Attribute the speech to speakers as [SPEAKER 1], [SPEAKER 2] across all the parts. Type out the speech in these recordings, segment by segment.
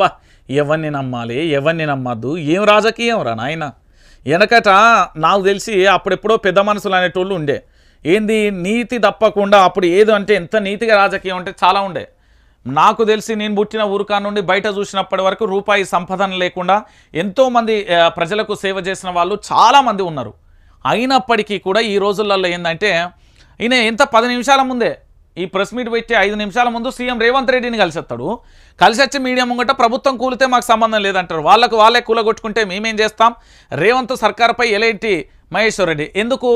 [SPEAKER 1] బా ఎవరిని నమ్మాలి ఎవరిని నమ్మద్దు ఏం రాజకీయం రా నాయన వెనకట నాకు తెలిసి అప్పుడెప్పుడో పెద్ద మనసులు అనేటోళ్ళు ఉండే ఏంది నీతి తప్పకుండా అప్పుడు ఏదో అంటే ఎంత నీతిగా రాజకీయం అంటే చాలా ఉండే నాకు తెలిసి నేను పుట్టిన ఊరుకా నుండి బయట చూసినప్పటి వరకు రూపాయి సంపదన లేకుండా ఎంతోమంది ప్రజలకు సేవ చేసిన వాళ్ళు చాలామంది ఉన్నారు అయినప్పటికీ కూడా ఈ రోజులలో ఏంటంటే ఈయన ఎంత పది నిమిషాల ముందే ఈ ప్రెస్ మీట్ పెట్టే ఐదు నిమిషాల ముందు సీఎం రేవంత్ రెడ్డిని కలిసి వస్తాడు కలిసి వచ్చి మీడియా ముంగట ప్రభుత్వం కూలితే మాకు సంబంధం లేదంటారు వాళ్ళకు వాళ్ళే కూలగొట్టుకుంటే మేమేం చేస్తాం రేవంత్ సర్కార్పై ఎలాంటి మహేశ్వర్ రెడ్డి ఎందుకు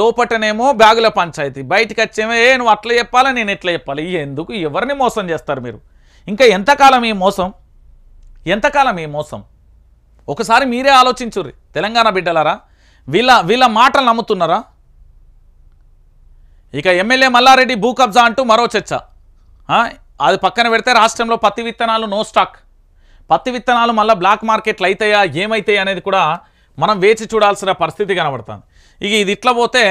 [SPEAKER 1] లోపటనేమో బ్యాగుల పంచాయతీ బయటకు వచ్చేమో ఏ నువ్వు అట్లా చెప్పాలి నేను ఎట్లా చెప్పాలి ఎందుకు ఎవరిని మోసం చేస్తారు మీరు ఇంకా ఎంతకాలం ఈ మోసం ఎంతకాలం ఈ మోసం ఒకసారి మీరే ఆలోచించుర్రి తెలంగాణ బిడ్డలారా వీళ్ళ వీళ్ళ మాటలు నమ్ముతున్నారా ఇక ఎమ్మెల్యే మల్లారెడ్డి భూ కబ్జా అంటూ మరో చర్చ అది పక్కన పెడితే రాష్ట్రంలో పత్తి విత్తనాలు నో స్టాక్ పత్తి విత్తనాలు మళ్ళీ బ్లాక్ మార్కెట్లు అవుతాయా ఏమవుతాయి అనేది కూడా మనం వేచి చూడాల్సిన పరిస్థితి కనబడుతుంది ఇక ఇది ఇట్లా పోతే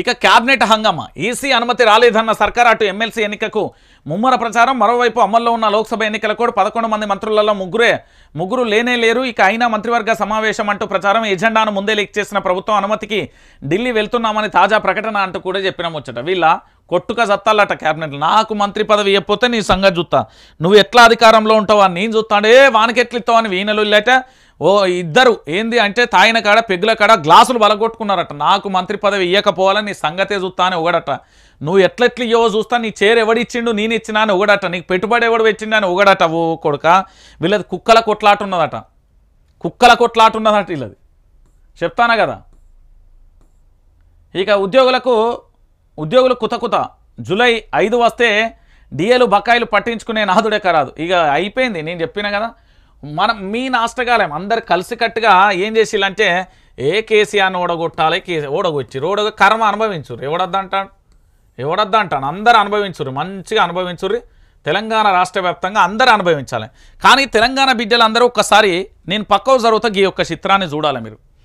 [SPEAKER 1] ఇక క్యాబినెట్ హంగమ ఈసీ అనుమతి రాలేదన్న సర్కార్ అటు ఎమ్మెల్సీ ఎన్నికకు ముమ్మర ప్రచారం మరోవైపు అమల్లో ఉన్న లోక్సభ ఎన్నికల కూడా పదకొండు మంది మంత్రులలో ముగ్గురే ముగ్గురు లేనే లేరు ఇక అయినా మంత్రివర్గ సమావేశం అంటూ ప్రచారం ఎజెండాను ముందే లీక్ చేసిన ప్రభుత్వం అనుమతికి ఢిల్లీ వెళ్తున్నామని తాజా ప్రకటన అంటూ కూడా చెప్పిన ముచ్చట వీళ్ళ కొట్టుక సత్తాలట క్యాబినెట్ నాకు మంత్రి పదవి ఇవ్వపోతే నీ సంగతి చూస్తా నువ్వు ఎట్లా అధికారంలో ఉంటావు అని నేను చూస్తాడే వానికి ఎట్లు ఇస్తావు అని వీణలు లేట ఓ ఇద్దరు ఏంది అంటే తాయిన కాడ పెగ్గుల కాడ గ్లాసులు బలగొట్టుకున్నారట నాకు మంత్రి పదవి ఇవ్వకపోవాలని నీ సంగతే చూస్తా అని ఒకడట నువ్వు ఎట్లెట్లు ఇవ్వో చూస్తా నీ చేరు ఎవడిచ్చిండు నేను ఇచ్చినా అని ఒకడట నీకు పెట్టుబడి ఎవడు పెట్టిండు అని ఒకడట ఓ కొడుక వీళ్ళది కుక్కల కొట్లాట ఉన్నదట కుక్కల కొట్లాట ఉన్నదట వీళ్ళది చెప్తానా కదా ఇక ఉద్యోగులకు ఉద్యోగులు కుతకుత జూలై ఐదు వస్తే డిఏలు బకాయిలు పట్టించుకునే నాదుడే కరాదు ఇక అయిపోయింది నేను చెప్పినా కదా మనం మీ నాష్టకాలయం అందరు కలిసికట్టుగా ఏం చేసిల్లంటే ఏ కేసీఆర్ని ఓడగొట్టాలి కేసీ ఓడగొచ్చి ఓడగ కర్మ అనుభవించురు ఎవడొద్దంటాడు ఎవడొద్దంటాడు అందరు అనుభవించుర్రు మంచిగా అనుభవించుర్రి తెలంగాణ రాష్ట్ర వ్యాప్తంగా అందరూ అనుభవించాలి కానీ తెలంగాణ బిడ్డలందరూ ఒక్కసారి నేను పక్కవ జరుగుతా ఈ యొక్క చిత్రాన్ని చూడాలి మీరు